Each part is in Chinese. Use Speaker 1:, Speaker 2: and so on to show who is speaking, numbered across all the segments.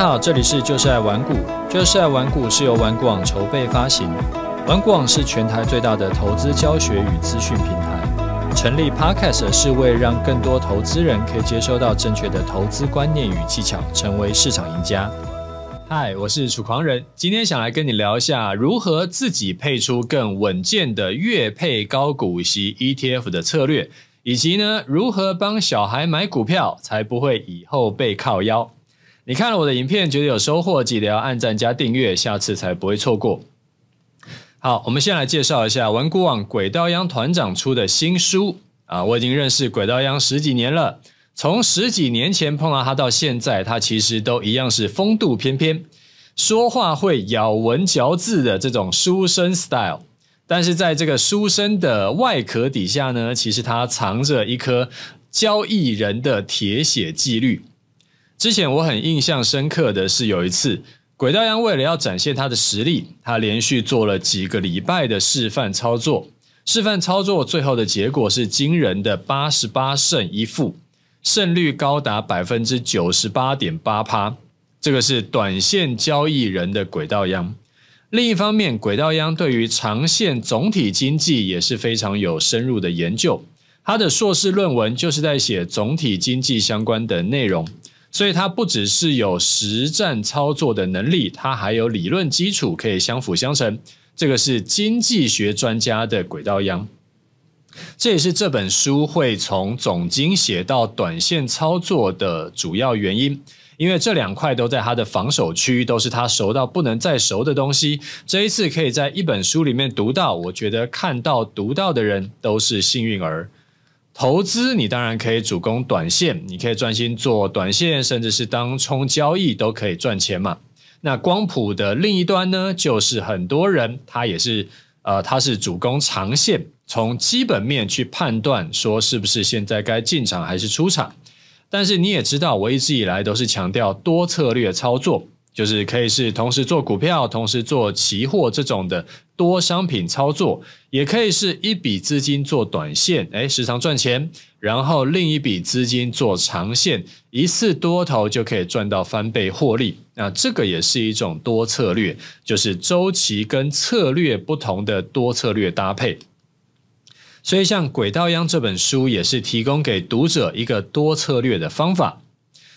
Speaker 1: 家好，这里是就是爱玩股，就是爱玩股是由玩股网筹备发行，玩股网是全台最大的投资教学与资讯平台。成立 Podcast 是为让更多投资人可以接收到正确的投资观念与技巧，成为市场赢家。嗨，我是楚狂人，今天想来跟你聊一下如何自己配出更稳健的月配高股息 ETF 的策略，以及呢如何帮小孩买股票才不会以后被靠腰。你看了我的影片，觉得有收获，记得要按赞加订阅，下次才不会错过。好，我们先来介绍一下文谷网鬼刀央团长出的新书啊。我已经认识鬼刀央十几年了，从十几年前碰到他到现在，他其实都一样是风度翩翩，说话会咬文嚼字的这种书生 style。但是在这个书生的外壳底下呢，其实他藏着一颗交易人的铁血纪律。之前我很印象深刻的是，有一次轨道央为了要展现他的实力，他连续做了几个礼拜的示范操作。示范操作最后的结果是惊人的八十八胜一负，胜率高达百分之九十八点八趴。这个是短线交易人的轨道央。另一方面，轨道央对于长线总体经济也是非常有深入的研究，他的硕士论文就是在写总体经济相关的内容。所以，他不只是有实战操作的能力，他还有理论基础可以相辅相成。这个是经济学专家的轨道样，这也是这本书会从总经写到短线操作的主要原因。因为这两块都在他的防守区，都是他熟到不能再熟的东西。这一次可以在一本书里面读到，我觉得看到读到的人都是幸运儿。投资你当然可以主攻短线，你可以专心做短线，甚至是当冲交易都可以赚钱嘛。那光谱的另一端呢，就是很多人他也是呃，他是主攻长线，从基本面去判断说是不是现在该进场还是出场。但是你也知道，我一直以来都是强调多策略操作，就是可以是同时做股票，同时做期货这种的。多商品操作也可以是一笔资金做短线，哎，时常赚钱；然后另一笔资金做长线，一次多头就可以赚到翻倍获利。那这个也是一种多策略，就是周期跟策略不同的多策略搭配。所以，像《轨道央》这本书也是提供给读者一个多策略的方法，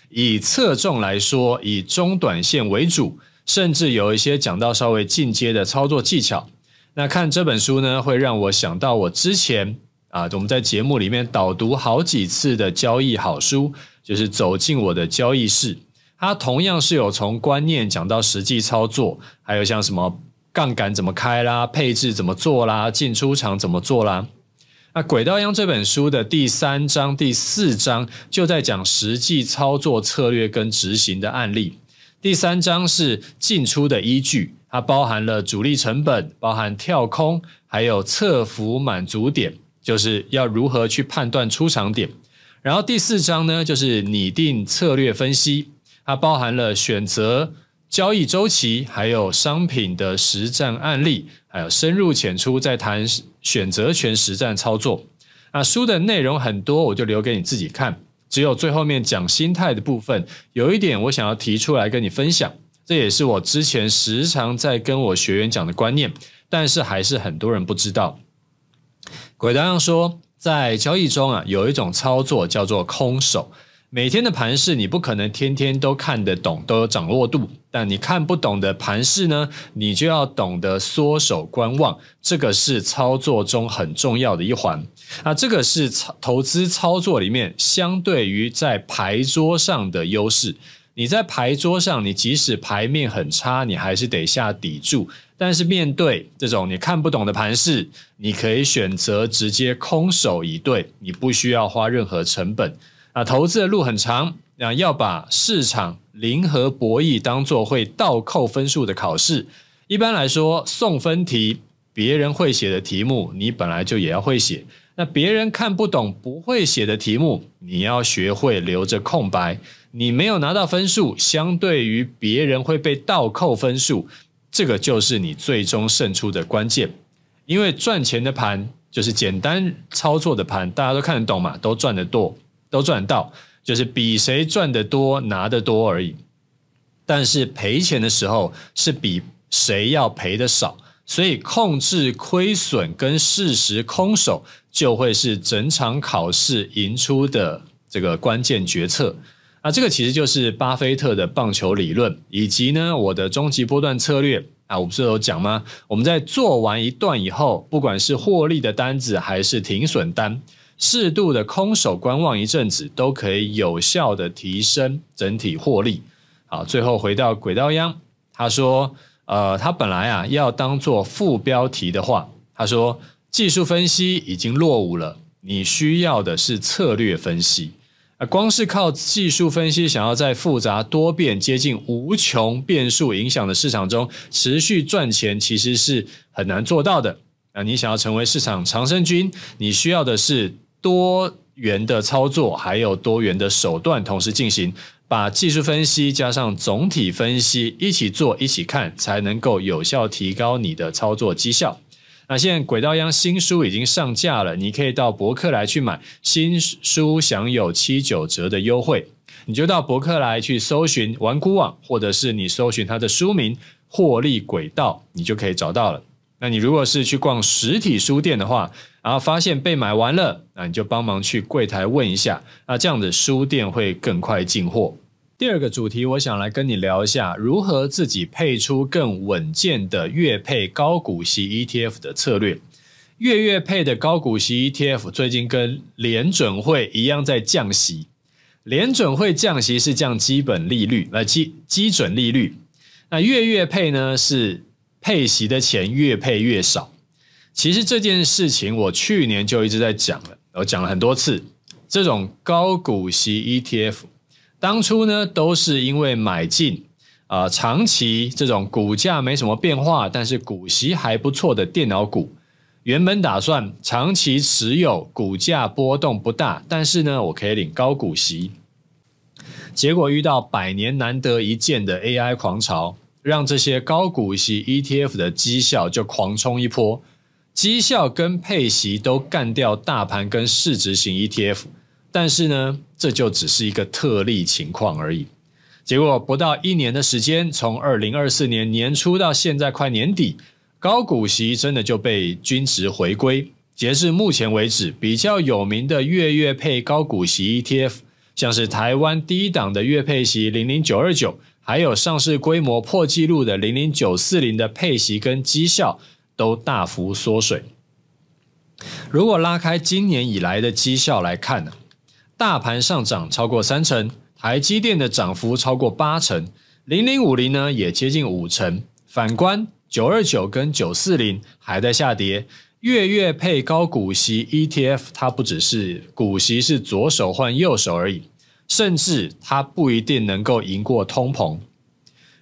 Speaker 1: 以侧重来说，以中短线为主。甚至有一些讲到稍微进阶的操作技巧。那看这本书呢，会让我想到我之前啊，我们在节目里面导读好几次的交易好书，就是《走进我的交易室》，它同样是有从观念讲到实际操作，还有像什么杠杆怎么开啦、配置怎么做啦、进出场怎么做啦。那《轨道》央》这本书的第三章、第四章就在讲实际操作策略跟执行的案例。第三章是进出的依据，它包含了主力成本，包含跳空，还有侧幅满足点，就是要如何去判断出场点。然后第四章呢，就是拟定策略分析，它包含了选择交易周期，还有商品的实战案例，还有深入浅出在谈选择权实战操作。啊，书的内容很多，我就留给你自己看。只有最后面讲心态的部分，有一点我想要提出来跟你分享，这也是我之前时常在跟我学员讲的观念，但是还是很多人不知道。鬼道样说，在交易中啊，有一种操作叫做空手。每天的盘势你不可能天天都看得懂，都有掌握度，但你看不懂的盘势呢，你就要懂得缩手观望，这个是操作中很重要的一环。啊，这个是操投资操作里面相对于在牌桌上的优势。你在牌桌上，你即使牌面很差，你还是得下底注。但是面对这种你看不懂的盘势，你可以选择直接空手一对，你不需要花任何成本。啊，投资的路很长，啊，要把市场零和博弈当做会倒扣分数的考试。一般来说，送分题，别人会写的题目，你本来就也要会写。那别人看不懂不会写的题目，你要学会留着空白。你没有拿到分数，相对于别人会被倒扣分数，这个就是你最终胜出的关键。因为赚钱的盘就是简单操作的盘，大家都看得懂嘛，都赚得多，都赚得到，就是比谁赚得多拿得多而已。但是赔钱的时候是比谁要赔的少，所以控制亏损跟适时空手。就会是整场考试赢出的这个关键决策啊，这个其实就是巴菲特的棒球理论，以及呢我的终极波段策略啊，我不是有讲吗？我们在做完一段以后，不管是获利的单子还是停损单，适度的空手观望一阵子，都可以有效的提升整体获利。好，最后回到轨道央，他说，呃，他本来啊要当做副标题的话，他说。技术分析已经落伍了，你需要的是策略分析。啊，光是靠技术分析，想要在复杂多变、接近无穷变数影响的市场中持续赚钱，其实是很难做到的。啊，你想要成为市场长生军，你需要的是多元的操作，还有多元的手段同时进行，把技术分析加上总体分析一起做、一起看，才能够有效提高你的操作绩效。那现在轨道央新书已经上架了，你可以到博客来去买新书，享有七九折的优惠。你就到博客来去搜寻“玩固网”或者是你搜寻它的书名“获利轨道”，你就可以找到了。那你如果是去逛实体书店的话，然后发现被买完了，那你就帮忙去柜台问一下，那这样子书店会更快进货。第二个主题，我想来跟你聊一下，如何自己配出更稳健的月配高股息 ETF 的策略。月月配的高股息 ETF 最近跟联准会一样在降息，联准会降息是降基本利率，那基基准利率，那月月配呢是配息的钱越配越少。其实这件事情我去年就一直在讲了，我讲了很多次，这种高股息 ETF。当初呢，都是因为买进，啊，长期这种股价没什么变化，但是股息还不错的电脑股，原本打算长期持有，股价波动不大，但是呢，我可以领高股息。结果遇到百年难得一见的 AI 狂潮，让这些高股息 ETF 的绩效就狂冲一波，绩效跟配息都干掉大盘跟市值型 ETF。但是呢，这就只是一个特例情况而已。结果不到一年的时间，从二零二四年年初到现在快年底，高股息真的就被均值回归。截至目前为止，比较有名的月月配高股息 ETF，像是台湾第一档的月配息零零九二九，还有上市规模破纪录的零零九四零的配息跟绩效都大幅缩水。如果拉开今年以来的绩效来看呢？大盘上涨超过三成，台积电的涨幅超过八成，零零五零呢也接近五成。反观九二九跟九四零还在下跌。月月配高股息 ETF，它不只是股息是左手换右手而已，甚至它不一定能够赢过通膨。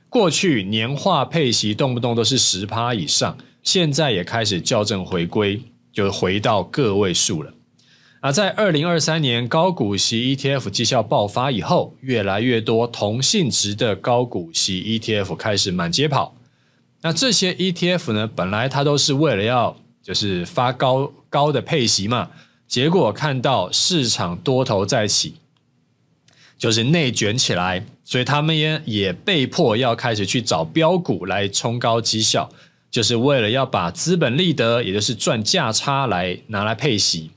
Speaker 1: 过去年化配息动不动都是十趴以上，现在也开始校正回归，就回到个位数了。而在二零二三年高股息 ETF 绩效爆发以后，越来越多同性质的高股息 ETF 开始满街跑。那这些 ETF 呢，本来它都是为了要就是发高高的配息嘛，结果看到市场多头在起，就是内卷起来，所以他们也也被迫要开始去找标股来冲高绩效，就是为了要把资本利得，也就是赚价差来拿来配息。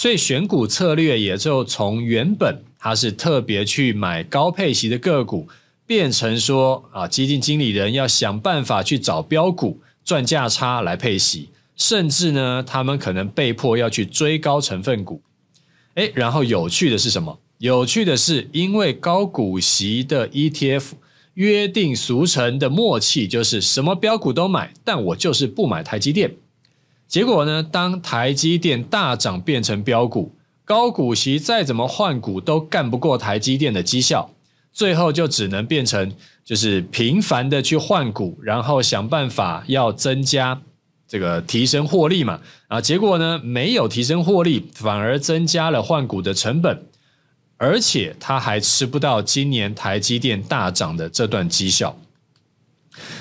Speaker 1: 所以选股策略也就从原本他是特别去买高配息的个股，变成说啊，基金经理人要想办法去找标股赚价差来配息，甚至呢，他们可能被迫要去追高成分股。哎，然后有趣的是什么？有趣的是，因为高股息的 ETF 约定俗成的默契就是什么标股都买，但我就是不买台积电。结果呢？当台积电大涨变成标股，高股息再怎么换股都干不过台积电的绩效，最后就只能变成就是频繁的去换股，然后想办法要增加这个提升获利嘛。啊，结果呢？没有提升获利，反而增加了换股的成本，而且他还吃不到今年台积电大涨的这段绩效。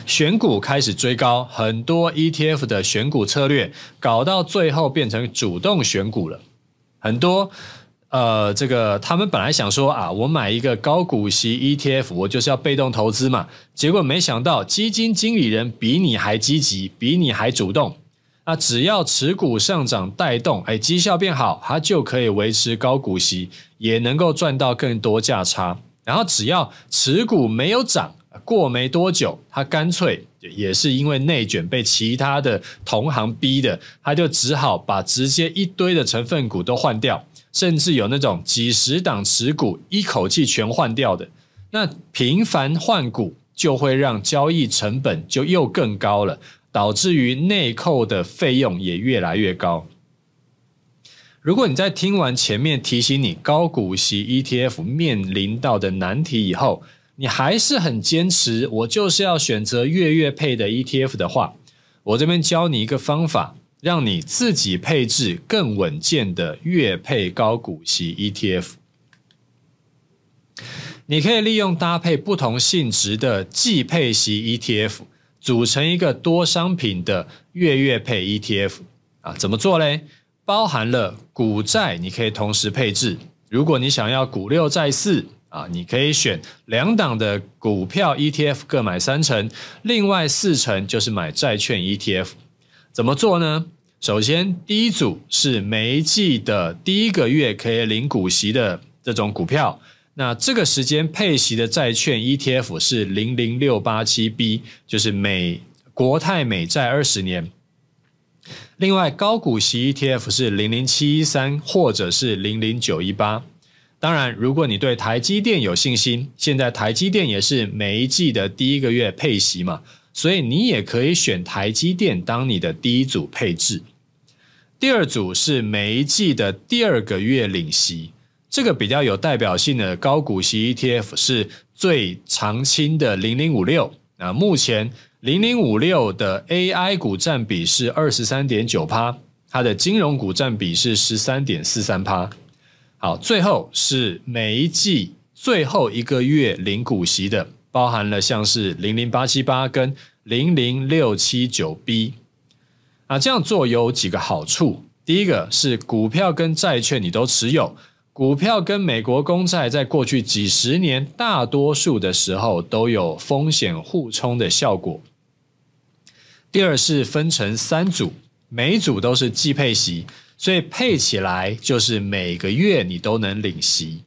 Speaker 1: 选股开始追高，很多 ETF 的选股策略搞到最后变成主动选股了。很多呃，这个他们本来想说啊，我买一个高股息 ETF，我就是要被动投资嘛。结果没想到基金经理人比你还积极，比你还主动。那只要持股上涨带动，哎，绩效变好，它就可以维持高股息，也能够赚到更多价差。然后只要持股没有涨，过没多久，他干脆也是因为内卷被其他的同行逼的，他就只好把直接一堆的成分股都换掉，甚至有那种几十档持股一口气全换掉的。那频繁换股就会让交易成本就又更高了，导致于内扣的费用也越来越高。如果你在听完前面提醒你高股息 ETF 面临到的难题以后，你还是很坚持，我就是要选择月月配的 ETF 的话，我这边教你一个方法，让你自己配置更稳健的月配高股息 ETF。你可以利用搭配不同性质的季配型 ETF，组成一个多商品的月月配 ETF 啊？怎么做嘞？包含了股债，你可以同时配置。如果你想要股六债四。啊，你可以选两档的股票 ETF 各买三成，另外四成就是买债券 ETF。怎么做呢？首先，第一组是每季的第一个月可以领股息的这种股票，那这个时间配息的债券 ETF 是零零六八七 B，就是美国泰美债二十年。另外，高股息 ETF 是零零七一三或者是零零九一八。当然，如果你对台积电有信心，现在台积电也是每一季的第一个月配息嘛，所以你也可以选台积电当你的第一组配置。第二组是每一季的第二个月领息，这个比较有代表性的高股息 ETF 是最常青的零零五六。那目前零零五六的 AI 股占比是二十三点九帕，它的金融股占比是十三点四三趴。好，最后是每一季最后一个月领股息的，包含了像是零零八七八跟零零六七九 B 啊，这样做有几个好处，第一个是股票跟债券你都持有，股票跟美国公债在过去几十年大多数的时候都有风险互冲的效果。第二是分成三组，每一组都是季配息。所以配起来就是每个月你都能领息。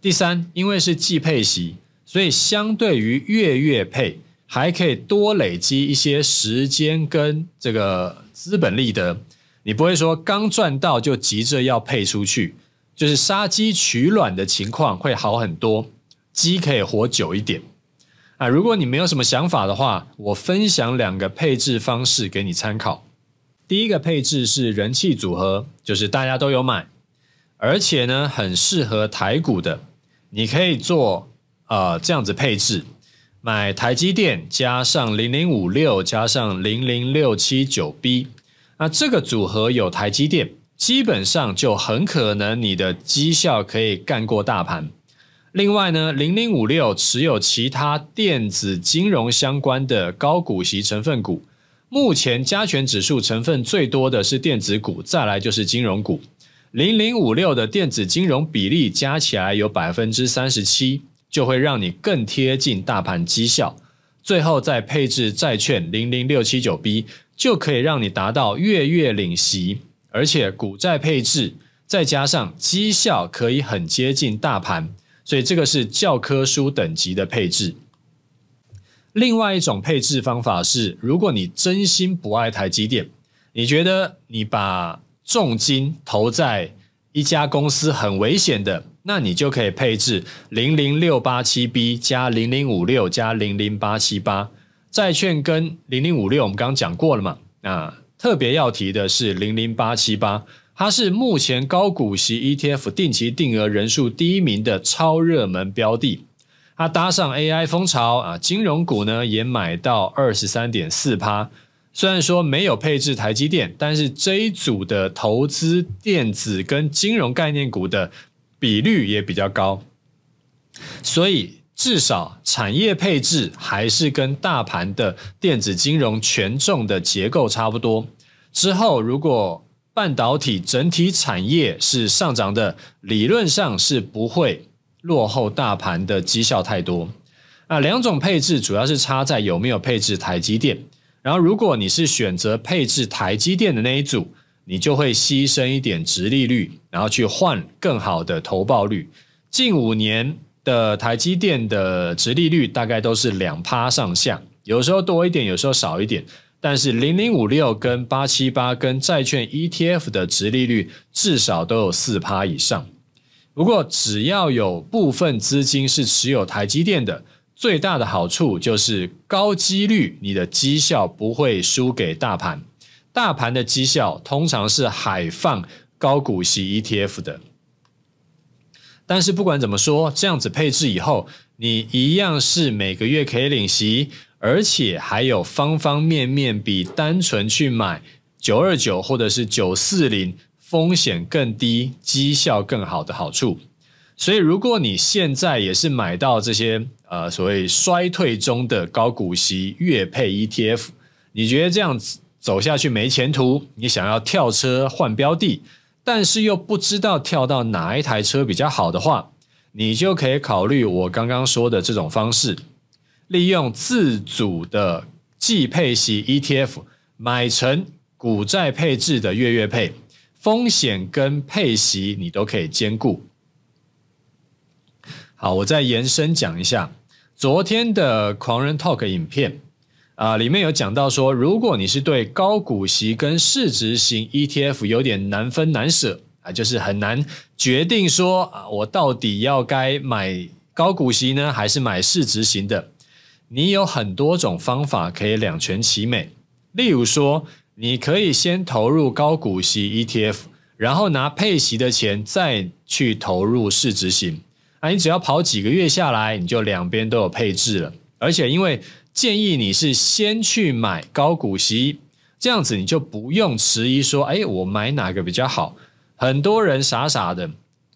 Speaker 1: 第三，因为是季配息，所以相对于月月配，还可以多累积一些时间跟这个资本利得。你不会说刚赚到就急着要配出去，就是杀鸡取卵的情况会好很多，鸡可以活久一点啊。如果你没有什么想法的话，我分享两个配置方式给你参考。第一个配置是人气组合，就是大家都有买，而且呢很适合台股的，你可以做呃这样子配置，买台积电加上零零五六加上零零六七九 B，那这个组合有台积电，基本上就很可能你的绩效可以干过大盘。另外呢零零五六持有其他电子金融相关的高股息成分股。目前加权指数成分最多的是电子股，再来就是金融股。零零五六的电子金融比例加起来有百分之三十七，就会让你更贴近大盘绩效。最后再配置债券零零六七九 B，就可以让你达到月月领息，而且股债配置再加上绩效可以很接近大盘，所以这个是教科书等级的配置。另外一种配置方法是，如果你真心不爱台积电，你觉得你把重金投在一家公司很危险的，那你就可以配置零零六八七 B 加零零五六加零零八七八债券跟零零五六，我们刚刚讲过了嘛？啊，特别要提的是零零八七八，它是目前高股息 ETF 定期定额人数第一名的超热门标的。它搭上 AI 风潮啊，金融股呢也买到二十三点四趴。虽然说没有配置台积电，但是这一组的投资电子跟金融概念股的比率也比较高，所以至少产业配置还是跟大盘的电子金融权重的结构差不多。之后如果半导体整体产业是上涨的，理论上是不会。落后大盘的绩效太多，啊，两种配置主要是差在有没有配置台积电。然后，如果你是选择配置台积电的那一组，你就会牺牲一点值利率，然后去换更好的投报率。近五年的台积电的值利率大概都是两趴上下，有时候多一点，有时候少一点。但是零零五六跟八七八跟债券 ETF 的值利率至少都有四趴以上。不过，只要有部分资金是持有台积电的，最大的好处就是高几率你的绩效不会输给大盘。大盘的绩效通常是海放高股息 ETF 的。但是不管怎么说，这样子配置以后，你一样是每个月可以领息，而且还有方方面面比单纯去买九二九或者是九四零。风险更低、绩效更好的好处。所以，如果你现在也是买到这些呃所谓衰退中的高股息月配 ETF，你觉得这样子走下去没前途，你想要跳车换标的，但是又不知道跳到哪一台车比较好的话，你就可以考虑我刚刚说的这种方式，利用自主的绩配息 ETF 买成股债配置的月月配。风险跟配息你都可以兼顾。好，我再延伸讲一下昨天的狂人 Talk 影片啊，里面有讲到说，如果你是对高股息跟市值型 ETF 有点难分难舍啊，就是很难决定说我到底要该买高股息呢，还是买市值型的，你有很多种方法可以两全其美，例如说。你可以先投入高股息 ETF，然后拿配息的钱再去投入市值型。啊，你只要跑几个月下来，你就两边都有配置了。而且因为建议你是先去买高股息，这样子你就不用迟疑说，哎，我买哪个比较好？很多人傻傻的，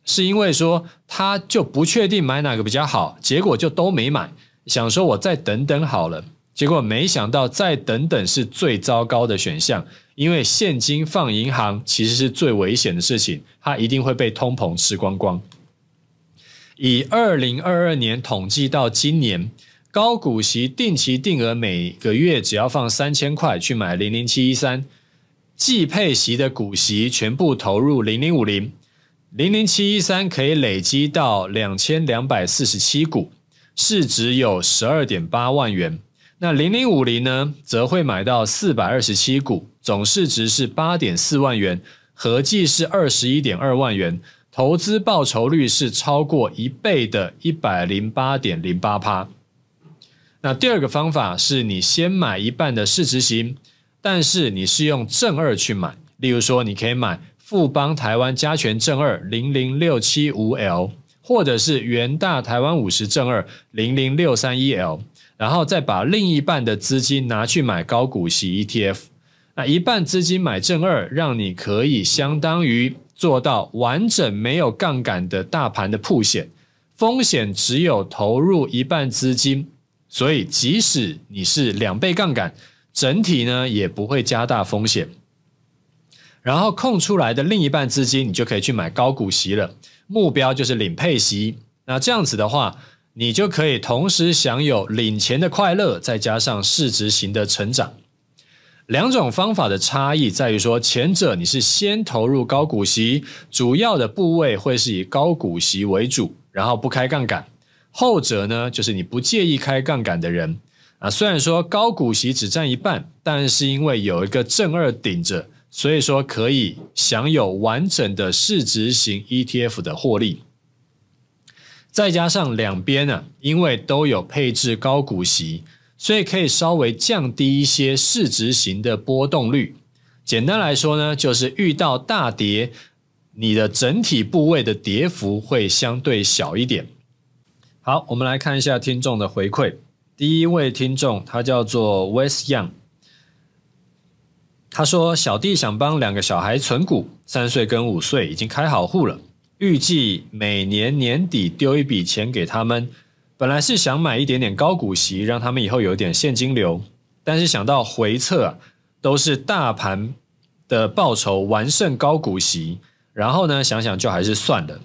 Speaker 1: 是因为说他就不确定买哪个比较好，结果就都没买，想说我再等等好了。结果没想到，再等等是最糟糕的选项。因为现金放银行其实是最危险的事情，它一定会被通膨吃光光。以二零二二年统计到今年，高股息定期定额每个月只要放三千块去买零零七一三，季配息的股息全部投入零零五零，零零七一三可以累积到两千两百四十七股，市值有十二点八万元。那零零五零呢，则会买到四百二十七股，总市值是八点四万元，合计是二十一点二万元，投资报酬率是超过一倍的一百零八点零八趴。那第二个方法是你先买一半的市值型，但是你是用正二去买，例如说你可以买富邦台湾加权正二零零六七五 L，或者是元大台湾五十正二零零六三一 L。然后再把另一半的资金拿去买高股息 ETF，那一半资金买正二，让你可以相当于做到完整没有杠杆的大盘的铺险，风险只有投入一半资金，所以即使你是两倍杠杆，整体呢也不会加大风险。然后空出来的另一半资金，你就可以去买高股息了，目标就是领配息。那这样子的话。你就可以同时享有领钱的快乐，再加上市值型的成长。两种方法的差异在于说，前者你是先投入高股息，主要的部位会是以高股息为主，然后不开杠杆；后者呢，就是你不介意开杠杆的人啊。虽然说高股息只占一半，但是因为有一个正二顶着，所以说可以享有完整的市值型 ETF 的获利。再加上两边呢，因为都有配置高股息，所以可以稍微降低一些市值型的波动率。简单来说呢，就是遇到大跌，你的整体部位的跌幅会相对小一点。好，我们来看一下听众的回馈。第一位听众他叫做 Wes Young，他说：“小弟想帮两个小孩存股，三岁跟五岁已经开好户了。”预计每年年底丢一笔钱给他们，本来是想买一点点高股息，让他们以后有点现金流，但是想到回测啊，都是大盘的报酬完胜高股息，然后呢，想想就还是算了。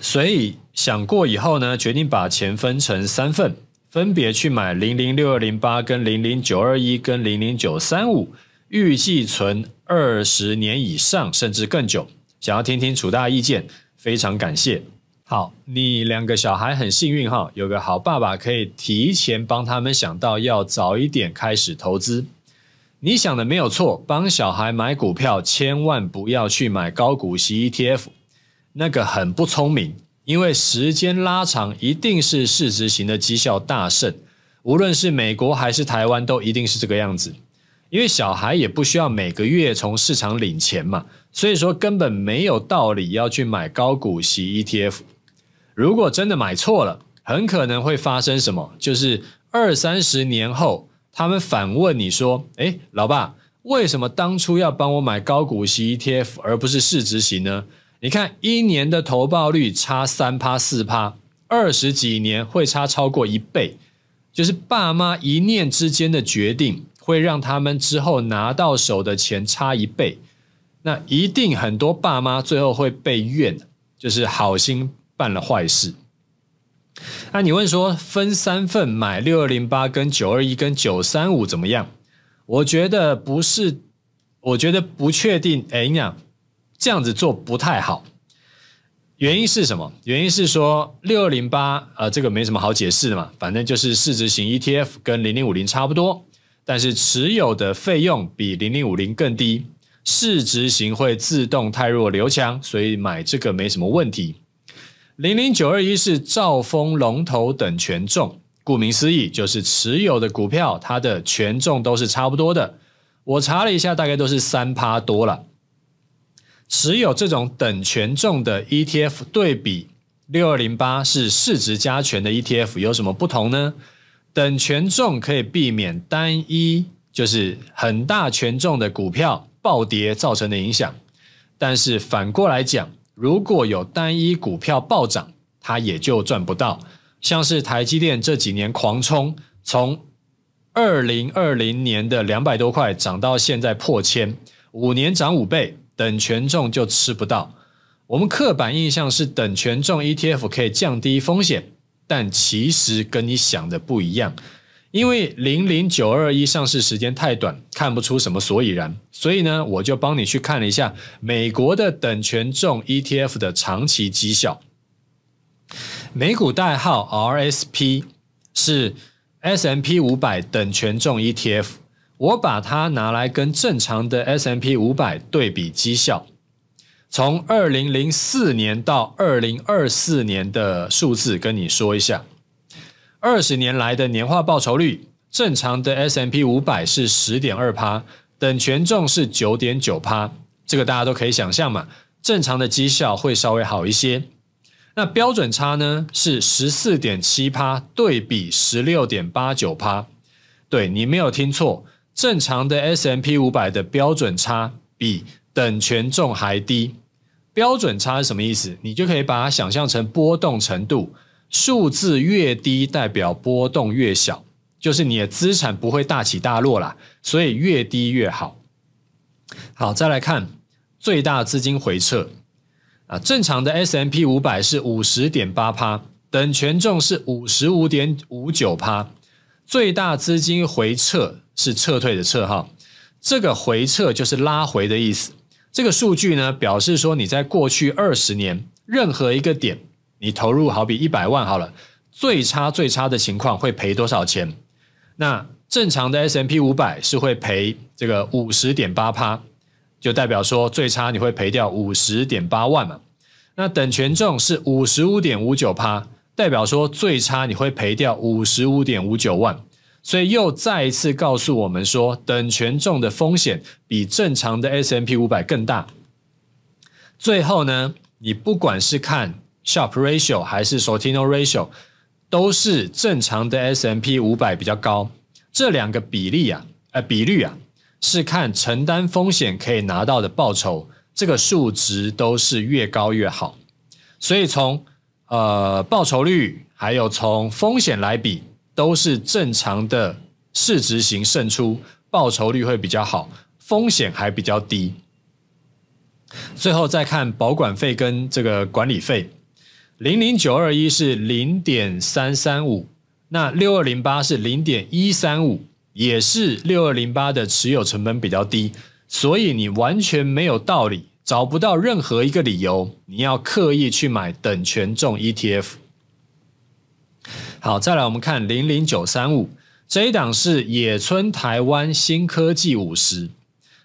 Speaker 1: 所以想过以后呢，决定把钱分成三份，分别去买零零六二零八、跟零零九二一、跟零零九三五，预计存二十年以上，甚至更久。想要听听楚大意见，非常感谢。好，你两个小孩很幸运哈，有个好爸爸可以提前帮他们想到要早一点开始投资。你想的没有错，帮小孩买股票，千万不要去买高股息 ETF，那个很不聪明，因为时间拉长一定是市值型的绩效大胜，无论是美国还是台湾，都一定是这个样子。因为小孩也不需要每个月从市场领钱嘛，所以说根本没有道理要去买高股息 ETF。如果真的买错了，很可能会发生什么？就是二三十年后，他们反问你说：“哎，老爸，为什么当初要帮我买高股息 ETF，而不是市值型呢？”你看，一年的投报率差三趴四趴，二十几年会差超过一倍。就是爸妈一念之间的决定。会让他们之后拿到手的钱差一倍，那一定很多爸妈最后会被怨，就是好心办了坏事。那你问说分三份买六二零八跟九二一跟九三五怎么样？我觉得不是，我觉得不确定。哎，你讲这样子做不太好，原因是什么？原因是说六二零八啊，这个没什么好解释的嘛，反正就是市值型 ETF 跟零零五零差不多。但是持有的费用比零零五零更低，市值型会自动汰弱留强，所以买这个没什么问题。零零九二一是兆丰龙头等权重，顾名思义就是持有的股票它的权重都是差不多的。我查了一下，大概都是三趴多了。持有这种等权重的 ETF 对比六二零八是市值加权的 ETF，有什么不同呢？等权重可以避免单一就是很大权重的股票暴跌造成的影响，但是反过来讲，如果有单一股票暴涨，它也就赚不到。像是台积电这几年狂冲，从二零二零年的两百多块涨到现在破千，五年涨五倍，等权重就吃不到。我们刻板印象是等权重 ETF 可以降低风险。但其实跟你想的不一样，因为零零九二一上市时间太短，看不出什么所以然。所以呢，我就帮你去看了一下美国的等权重 ETF 的长期绩效，美股代号 RSP 是 S&P M 五百等权重 ETF，我把它拿来跟正常的 S&P M 五百对比绩效。从二零零四年到二零二四年的数字跟你说一下，二十年来的年化报酬率，正常的 S M P 五百是十点二趴，等权重是九点九趴，这个大家都可以想象嘛。正常的绩效会稍微好一些。那标准差呢是十四点七趴，对比十六点八九趴。对，你没有听错，正常的 S M P 五百的标准差比等权重还低。标准差是什么意思？你就可以把它想象成波动程度，数字越低代表波动越小，就是你的资产不会大起大落啦，所以越低越好。好，再来看最大资金回撤啊，正常的 S M P 五百是五十点八趴，等权重是五十五点五九趴，最大资金回撤是撤退的撤哈，这个回撤就是拉回的意思。这个数据呢，表示说你在过去二十年任何一个点，你投入好比一百万好了，最差最差的情况会赔多少钱？那正常的 S M P 五百是会赔这个五十点八趴，就代表说最差你会赔掉五十点八万嘛。那等权重是五十五点五九趴，代表说最差你会赔掉五十五点五九万。所以又再一次告诉我们说，等权重的风险比正常的 S M P 五百更大。最后呢，你不管是看 s h a r p Ratio 还是 Sortino Ratio，都是正常的 S M P 五百比较高。这两个比例啊，呃，比率啊，是看承担风险可以拿到的报酬，这个数值都是越高越好。所以从呃报酬率还有从风险来比。都是正常的市值型胜出，报酬率会比较好，风险还比较低。最后再看保管费跟这个管理费，零零九二一是零点三三五，那六二零八是零点一三五，也是六二零八的持有成本比较低，所以你完全没有道理，找不到任何一个理由，你要刻意去买等权重 ETF。好，再来我们看零零九三五这一档是野村台湾新科技五十，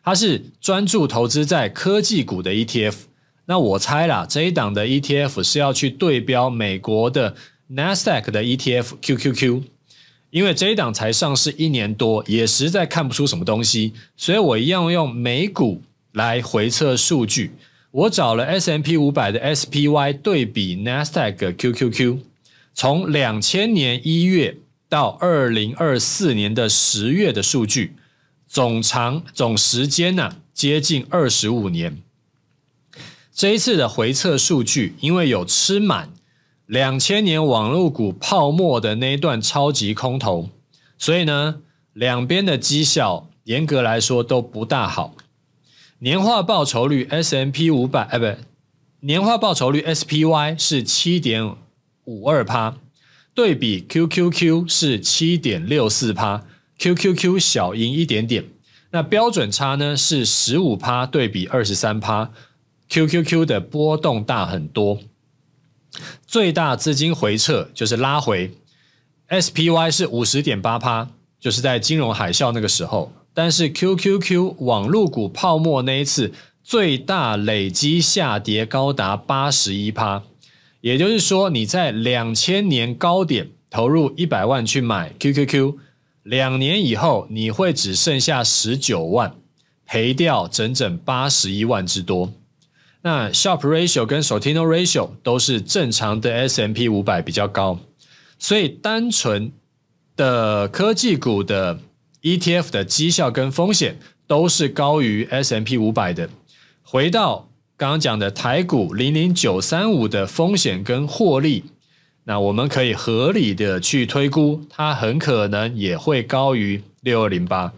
Speaker 1: 它是专注投资在科技股的 ETF。那我猜啦，这一档的 ETF 是要去对标美国的 NASDAQ 的 ETF QQQ，因为这一档才上市一年多，也实在看不出什么东西，所以我一样用美股来回测数据。我找了 S&P 五百的 SPY 对比 NASDAQ QQQ。从两千年一月到二零二四年的十月的数据，总长总时间呢接近二十五年。这一次的回测数据，因为有吃满两千年网络股泡沫的那一段超级空头，所以呢，两边的绩效严格来说都不大好。年化报酬率 S M P 五百哎不，年化报酬率 S P Y 是七点五二趴对比 QQQ 是七点六四趴，QQQ 小赢一点点。那标准差呢是十五趴对比二十三趴，QQQ 的波动大很多。最大资金回撤就是拉回 SPY 是五十点八趴，就是在金融海啸那个时候。但是 QQQ 网络股泡沫那一次最大累积下跌高达八十一趴。也就是说，你在两千年高点投入一百万去买 QQQ，两年以后你会只剩下十九万，赔掉整整八十一万之多。那 s h o p ratio 跟 Sortino ratio 都是正常的 S M P 五百比较高，所以单纯的科技股的 ETF 的绩效跟风险都是高于 S M P 五百的。回到。刚刚讲的台股零零九三五的风险跟获利，那我们可以合理的去推估，它很可能也会高于六二零八。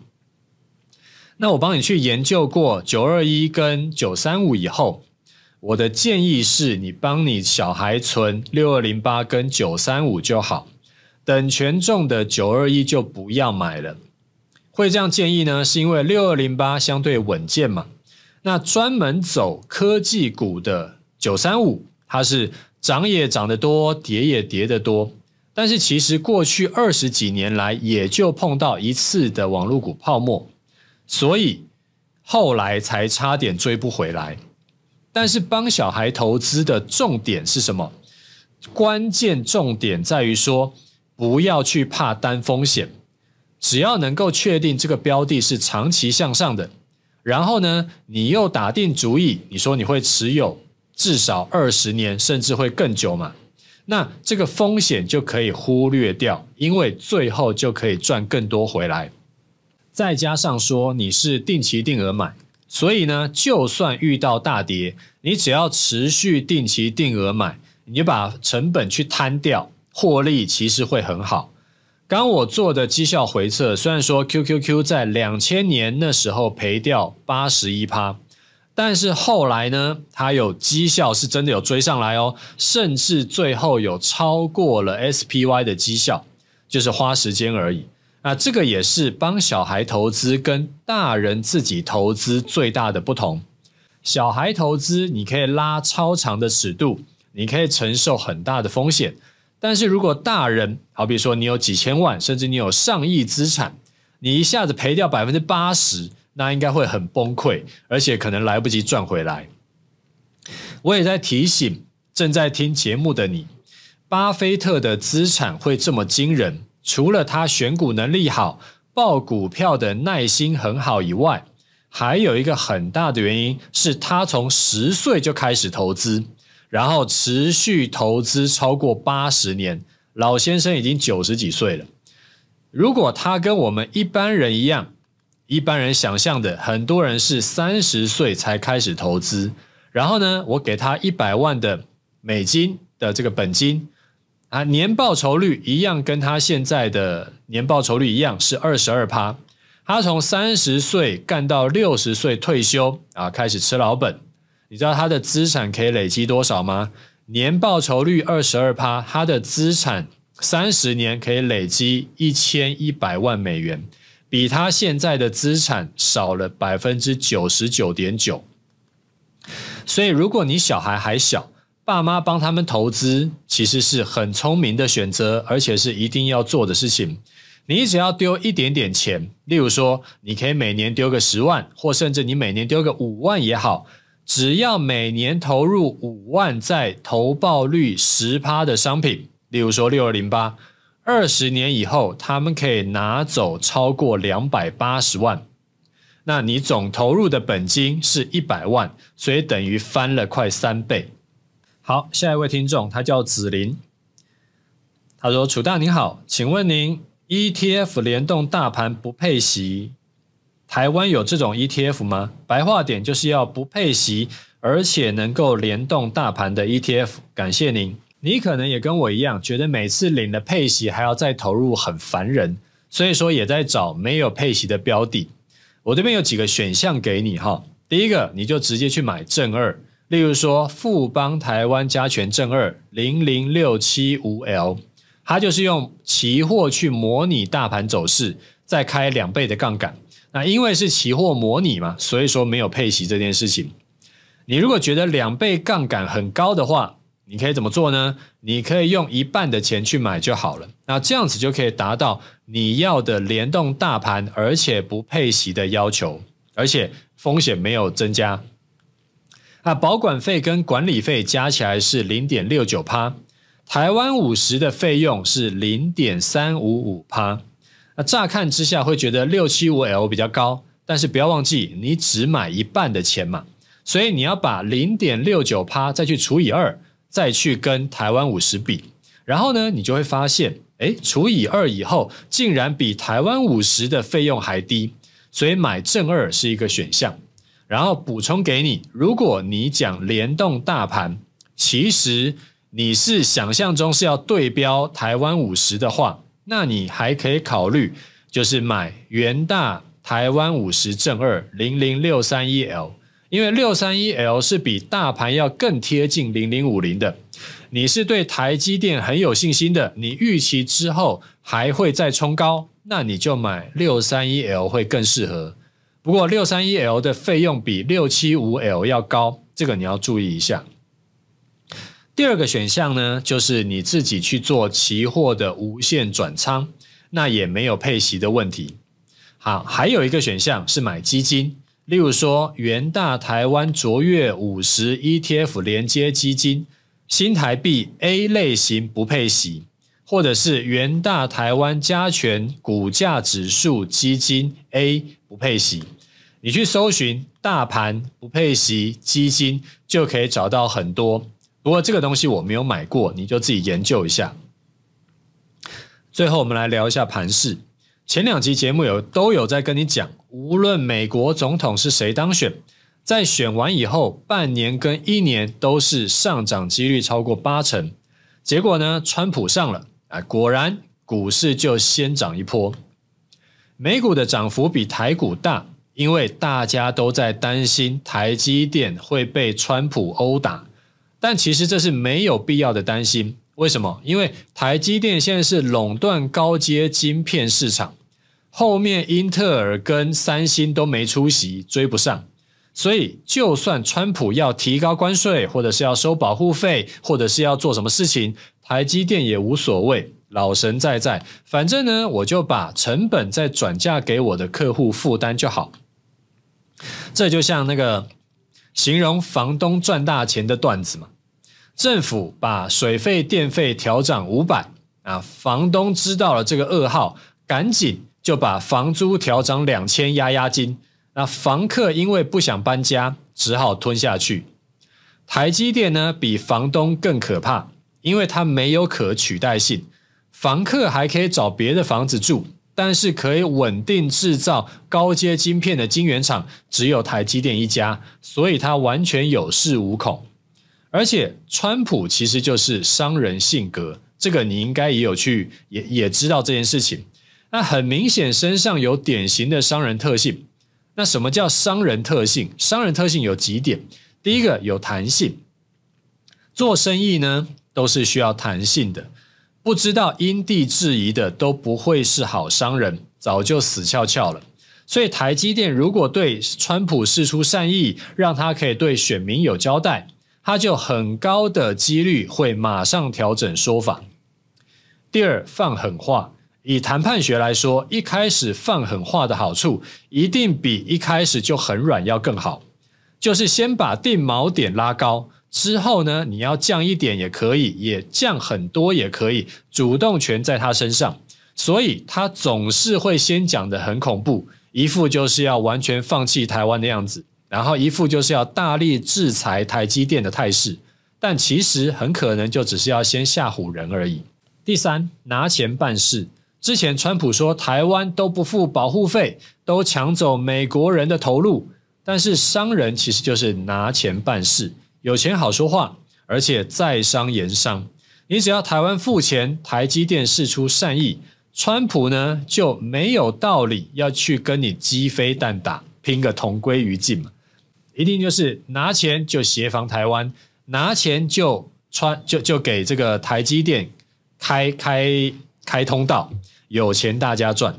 Speaker 1: 那我帮你去研究过九二一跟九三五以后，我的建议是你帮你小孩存六二零八跟九三五就好，等权重的九二一就不要买了。会这样建议呢，是因为六二零八相对稳健嘛。那专门走科技股的九三五，它是涨也涨得多，跌也跌得多，但是其实过去二十几年来也就碰到一次的网络股泡沫，所以后来才差点追不回来。但是帮小孩投资的重点是什么？关键重点在于说，不要去怕担风险，只要能够确定这个标的是长期向上的。然后呢，你又打定主意，你说你会持有至少二十年，甚至会更久嘛？那这个风险就可以忽略掉，因为最后就可以赚更多回来。再加上说你是定期定额买，所以呢，就算遇到大跌，你只要持续定期定额买，你把成本去摊掉，获利其实会很好。刚我做的绩效回测，虽然说 QQQ 在两千年那时候赔掉八十一趴，但是后来呢，它有绩效是真的有追上来哦，甚至最后有超过了 SPY 的绩效，就是花时间而已。啊，这个也是帮小孩投资跟大人自己投资最大的不同。小孩投资你可以拉超长的尺度，你可以承受很大的风险。但是如果大人，好比说你有几千万，甚至你有上亿资产，你一下子赔掉百分之八十，那应该会很崩溃，而且可能来不及赚回来。我也在提醒正在听节目的你，巴菲特的资产会这么惊人，除了他选股能力好、报股票的耐心很好以外，还有一个很大的原因是他从十岁就开始投资。然后持续投资超过八十年，老先生已经九十几岁了。如果他跟我们一般人一样，一般人想象的很多人是三十岁才开始投资，然后呢，我给他一百万的美金的这个本金，啊，年报酬率一样，跟他现在的年报酬率一样是二十二趴，他从三十岁干到六十岁退休啊，开始吃老本。你知道他的资产可以累积多少吗？年报酬率二十二趴，他的资产三十年可以累积一千一百万美元，比他现在的资产少了百分之九十九点九。所以，如果你小孩还小，爸妈帮他们投资，其实是很聪明的选择，而且是一定要做的事情。你只要丢一点点钱，例如说，你可以每年丢个十万，或甚至你每年丢个五万也好。只要每年投入五万，在投报率十趴的商品，例如说六二零八，二十年以后，他们可以拿走超过两百八十万。那你总投入的本金是一百万，所以等于翻了快三倍。好，下一位听众，他叫子林，他说：“楚大你好，请问您 ETF 联动大盘不配息？”台湾有这种 ETF 吗？白话点就是要不配息，而且能够联动大盘的 ETF。感谢您，你可能也跟我一样，觉得每次领了配息还要再投入很烦人，所以说也在找没有配息的标的。我这边有几个选项给你哈，第一个你就直接去买正二，例如说富邦台湾加权正二零零六七五 L，它就是用期货去模拟大盘走势，再开两倍的杠杆。那因为是期货模拟嘛，所以说没有配息这件事情。你如果觉得两倍杠杆很高的话，你可以怎么做呢？你可以用一半的钱去买就好了。那这样子就可以达到你要的联动大盘，而且不配息的要求，而且风险没有增加。啊，保管费跟管理费加起来是零点六九趴，台湾五十的费用是零点三五五趴。乍看之下会觉得六七五 L 比较高，但是不要忘记你只买一半的钱嘛，所以你要把零点六九趴再去除以二，再去跟台湾五十比，然后呢，你就会发现，哎，除以二以后竟然比台湾五十的费用还低，所以买正二是一个选项。然后补充给你，如果你讲联动大盘，其实你是想象中是要对标台湾五十的话。那你还可以考虑，就是买元大台湾五十正二零零六三一 L，因为六三一 L 是比大盘要更贴近零零五零的。你是对台积电很有信心的，你预期之后还会再冲高，那你就买六三一 L 会更适合。不过六三一 L 的费用比六七五 L 要高，这个你要注意一下。第二个选项呢，就是你自己去做期货的无限转仓，那也没有配息的问题。好，还有一个选项是买基金，例如说元大台湾卓越五十 ETF 连接基金，新台币 A 类型不配息，或者是元大台湾加权股价指数基金 A 不配息。你去搜寻大盘不配息基金，就可以找到很多。不过这个东西我没有买过，你就自己研究一下。最后，我们来聊一下盘势。前两集节目有都有在跟你讲，无论美国总统是谁当选，在选完以后半年跟一年都是上涨几率超过八成。结果呢，川普上了啊，果然股市就先涨一波。美股的涨幅比台股大，因为大家都在担心台积电会被川普殴打。但其实这是没有必要的担心，为什么？因为台积电现在是垄断高阶晶片市场，后面英特尔跟三星都没出席，追不上，所以就算川普要提高关税，或者是要收保护费，或者是要做什么事情，台积电也无所谓，老神在在，反正呢，我就把成本再转嫁给我的客户负担就好。这就像那个形容房东赚大钱的段子嘛。政府把水费、电费调涨五百啊，房东知道了这个噩耗，赶紧就把房租调涨两千压压惊。那房客因为不想搬家，只好吞下去。台积电呢，比房东更可怕，因为它没有可取代性。房客还可以找别的房子住，但是可以稳定制造高阶晶片的晶圆厂只有台积电一家，所以它完全有恃无恐。而且，川普其实就是商人性格，这个你应该也有去也也知道这件事情。那很明显，身上有典型的商人特性。那什么叫商人特性？商人特性有几点：第一个，有弹性。做生意呢，都是需要弹性的，不知道因地制宜的都不会是好商人，早就死翘翘了。所以，台积电如果对川普示出善意，让他可以对选民有交代。他就很高的几率会马上调整说法。第二，放狠话。以谈判学来说，一开始放狠话的好处，一定比一开始就很软要更好。就是先把定锚点拉高，之后呢，你要降一点也可以，也降很多也可以，主动权在他身上。所以，他总是会先讲的很恐怖，一副就是要完全放弃台湾的样子。然后一副就是要大力制裁台积电的态势，但其实很可能就只是要先吓唬人而已。第三，拿钱办事。之前川普说台湾都不付保护费，都抢走美国人的投入，但是商人其实就是拿钱办事，有钱好说话，而且在商言商。你只要台湾付钱，台积电示出善意，川普呢就没有道理要去跟你鸡飞蛋打，拼个同归于尽嘛。一定就是拿钱就协防台湾，拿钱就穿就就给这个台积电开开开通道，有钱大家赚。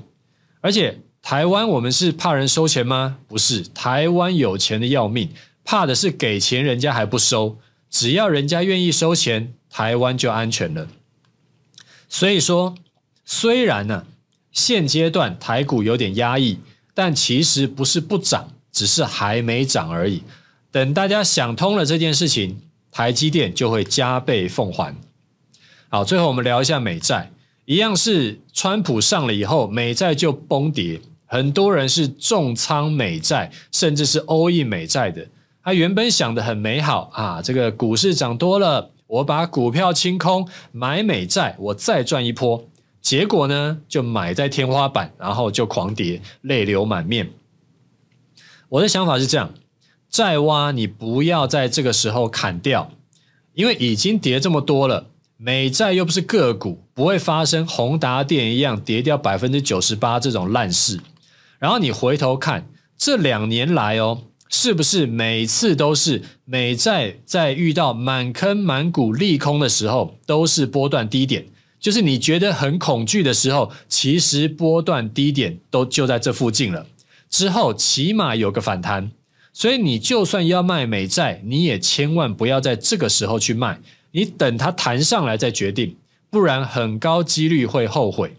Speaker 1: 而且台湾我们是怕人收钱吗？不是，台湾有钱的要命，怕的是给钱人家还不收。只要人家愿意收钱，台湾就安全了。所以说，虽然呢现阶段台股有点压抑，但其实不是不涨。只是还没涨而已，等大家想通了这件事情，台积电就会加倍奉还。好，最后我们聊一下美债，一样是川普上了以后，美债就崩跌。很多人是重仓美债，甚至是欧印美债的。他原本想的很美好啊，这个股市涨多了，我把股票清空，买美债，我再赚一波。结果呢，就买在天花板，然后就狂跌，泪流满面。我的想法是这样：债挖你不要在这个时候砍掉，因为已经跌这么多了，美债又不是个股，不会发生宏达电一样跌掉百分之九十八这种烂事。然后你回头看这两年来哦，是不是每次都是美债在遇到满坑满谷利空的时候，都是波段低点？就是你觉得很恐惧的时候，其实波段低点都就在这附近了。之后起码有个反弹，所以你就算要卖美债，你也千万不要在这个时候去卖，你等它弹上来再决定，不然很高几率会后悔。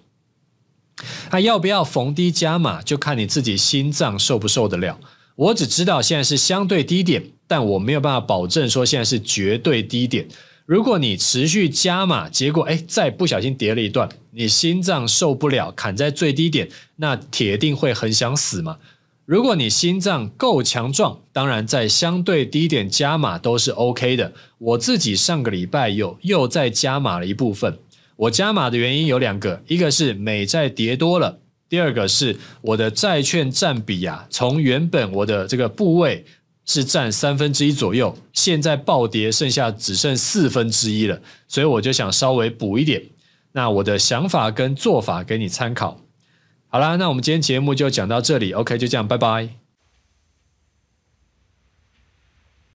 Speaker 1: 那要不要逢低加码，就看你自己心脏受不受得了。我只知道现在是相对低点，但我没有办法保证说现在是绝对低点。如果你持续加码，结果哎再不小心跌了一段，你心脏受不了，砍在最低点，那铁定会很想死嘛。如果你心脏够强壮，当然在相对低点加码都是 O K 的。我自己上个礼拜有又再加码了一部分。我加码的原因有两个，一个是美债跌多了，第二个是我的债券占比啊，从原本我的这个部位。是占三分之一左右，现在暴跌剩下只剩四分之一了，所以我就想稍微补一点。那我的想法跟做法给你参考。好啦，那我们今天节目就讲到这里，OK，就这样，拜拜。